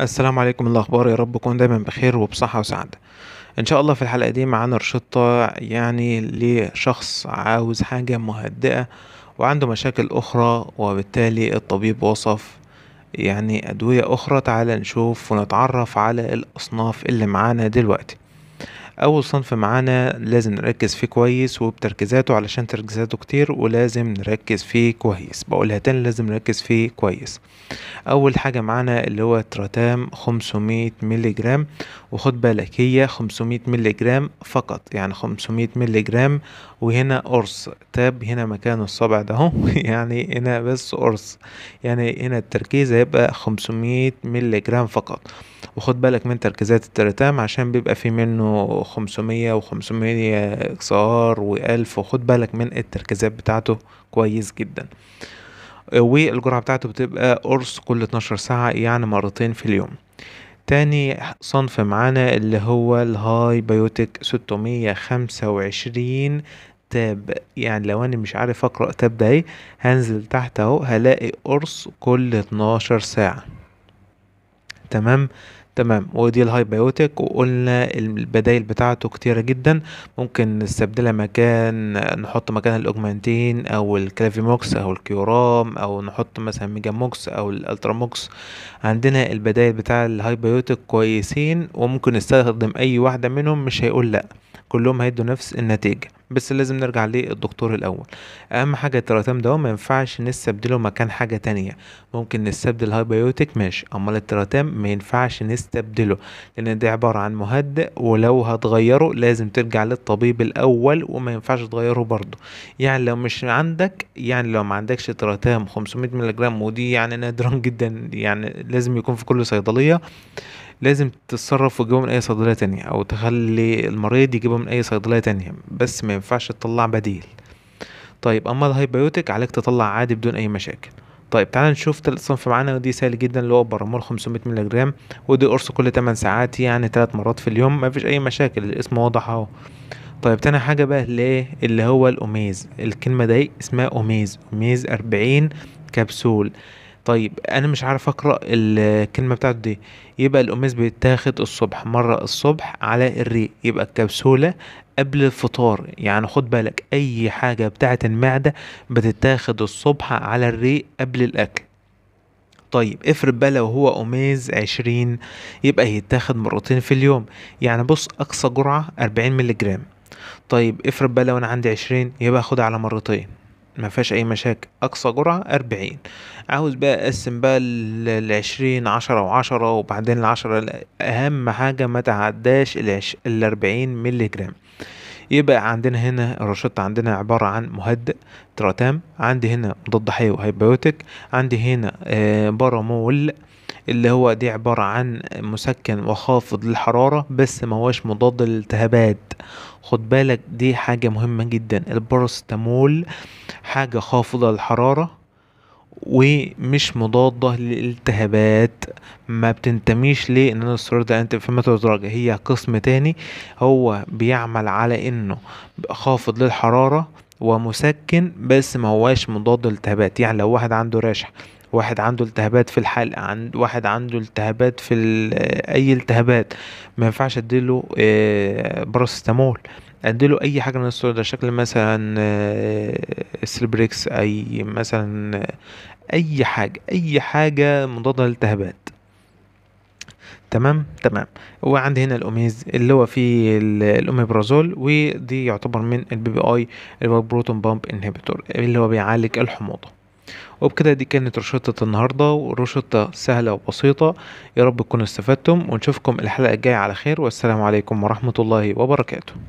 السلام عليكم الاخبار يا رب تكون دايما بخير وبصحه وسعاده ان شاء الله في الحلقه دي معانا رشدة يعني لشخص عاوز حاجه مهدئه وعنده مشاكل اخرى وبالتالي الطبيب وصف يعني ادويه اخرى تعال نشوف ونتعرف على الاصناف اللي معانا دلوقتي اول صنف معانا لازم نركز فيه كويس وبتركيزاته علشان تركيزاته كتير ولازم نركز فيه كويس بقولها تاني لازم نركز فيه كويس اول حاجة معانا اللي هو تراتام 500 مللي جرام وخد بالك هي 500 مللي جرام فقط يعني 500 مللي جرام وهنا قرص تاب هنا مكان الصبع ده اهو يعني هنا بس قرص يعني هنا التركيز هيبقى 500 مللي جرام فقط وخد بالك من تركيزات التراتام عشان بيبقى في منه وخمسمية وخمسمية اكسار والف وخد بالك من التركيزات بتاعته كويس جدا والجرعة بتاعته بتبقى قرص كل 12 ساعة يعني مرتين في اليوم تاني صنف معانا اللي هو الهاي خمسة 625 تاب يعني لو انا مش عارف اقرا تاب ده ايه هنزل تحت اهو هلاقي قرص كل 12 ساعه تمام تمام ودي الهاي بايوتيك وقلنا البدايل بتاعته كتيرة جدا ممكن نستبدلها مكان نحط مكانها الاوجمانتين او الكلافيموكس او الكيورام او نحط مثلا ميجاموكس او الالتراموكس عندنا البدايل بتاع الهاي بايوتيك كويسين وممكن نستخدم اي واحدة منهم مش هيقول لا كلهم هيدوا نفس النتيجة بس لازم نرجع للدكتور الاول اهم حاجه التراتام ده ما ينفعش نستبدله مكان حاجه تانية ممكن نستبدل هايبيوتيك ماشي امال التراتام ما ينفعش نستبدله لان ده عباره عن مهدئ ولو هتغيره لازم ترجع للطبيب الاول وما ينفعش تغيره برضه يعني لو مش عندك يعني لو ما عندكش تراتام 500 ملغ ودي يعني نادرا جدا يعني لازم يكون في كل صيدليه لازم تتصرف وتجيبها من اي صيدليه تانية او تخلي المريض يجيبها من اي صيدليه تانية بس ما ينفعش تطلع بديل طيب اما الهيبيوتيك عليك تطلع عادي بدون اي مشاكل طيب تعال نشوف تالت صنف معانا ودي سهل جدا اللي هو برامول 500 مللي جرام ودي قرص كل 8 ساعات يعني 3 مرات في اليوم مفيش اي مشاكل الاسم واضح اهو طيب تاني حاجة بقى اللي اللي هو الأوميز الكلمة دي اسمها أوميز أوميز أربعين كبسول طيب انا مش عارف اقرا الكلمه بتاعته دي يبقى القماش بيتاخد الصبح مره الصبح على الريق يبقى الكبسوله قبل الفطار يعني خد بالك اي حاجه بتاعه المعده بتتاخد الصبح على الريق قبل الاكل طيب افرض بقى لو هو اوميز عشرين يبقى هيتاخد مرتين في اليوم يعني بص اقصى جرعه اربعين ملي جرام طيب افرض بقى لو انا عندي عشرين يبقى اخدها على مرتين ما فيهاش اي مشاكل اقصى جرعه أربعين عاوز بقى اقسم بقى العشرين عشرة وعشرة وبعدين العشرة اهم حاجه ما تعداش الاربعين ملي جرام يبقى عندنا هنا الروشتة عندنا عبارة عن مهدئ تراتام عندي هنا مضاد حيوي هيبيوتيك عندي هنا آه اللي هو دي عبارة عن مسكن وخافض للحرارة بس ما هوش مضاد للالتهابات خد بالك دي حاجة مهمة جدا البرستامول حاجة خافضة للحرارة ومش مضادة للالتهابات ما بتنتميش انت في دراجة هي قسم تاني هو بيعمل على انه خافض للحرارة ومسكن بس ما هواش مضاد للالتهابات يعني لو واحد عنده رشح واحد عنده التهابات في الحلق عند واحد عنده التهابات في اي التهابات ما ينفعش اديله آه، باراسيتامول اديله اي حاجه من الصوره ده شكل مثلا آه، السلبريكس اي مثلا آه، اي حاجه اي حاجه مضاده للالتهابات تمام تمام وعندي هنا الاوميز اللي هو فيه الاوميبرازول ودي يعتبر من البي بي اي اللي هو البروتون بامب انهبيتور اللي هو بيعالج الحموضه وبكده دي كانت رشطة النهاردة ورشطة سهلة وبسيطة يارب تكونوا استفدتم ونشوفكم الحلقة الجاية على خير والسلام عليكم ورحمة الله وبركاته